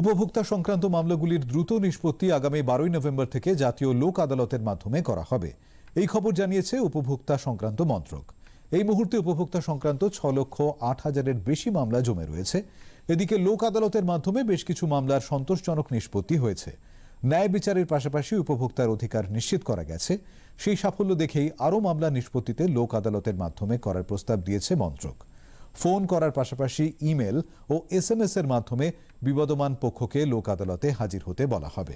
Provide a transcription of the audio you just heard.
উপভোক্তা সংক্রান্ত মামলাগুলির দ্রুত নিষ্পত্তি আগামী বারোই নভেম্বর থেকে জাতীয় লোক আদালতের মাধ্যমে করা হবে এই খবর জানিয়েছে উপভোক্তা সংক্রান্ত মন্ত্রক এই মুহূর্তে উপভোক্তা সংক্রান্ত ছ লক্ষ আট হাজারের বেশি মামলা জমে রয়েছে এদিকে লোক আদালতের মাধ্যমে বেশ কিছু মামলার সন্তোষজনক নিষ্পত্তি হয়েছে ন্যায় বিচারের পাশাপাশি উপভোক্তার অধিকার নিশ্চিত করা গেছে সেই সাফল্য দেখেই আরও মামলা নিষ্পত্তিতে লোক আদালতের মাধ্যমে করার প্রস্তাব দিয়েছে মন্ত্রক ফোন করার পাশাপাশি ইমেল ও এস এর মাধ্যমে বিবদমান পক্ষকে লোক আদালতে হাজির হতে বলা হবে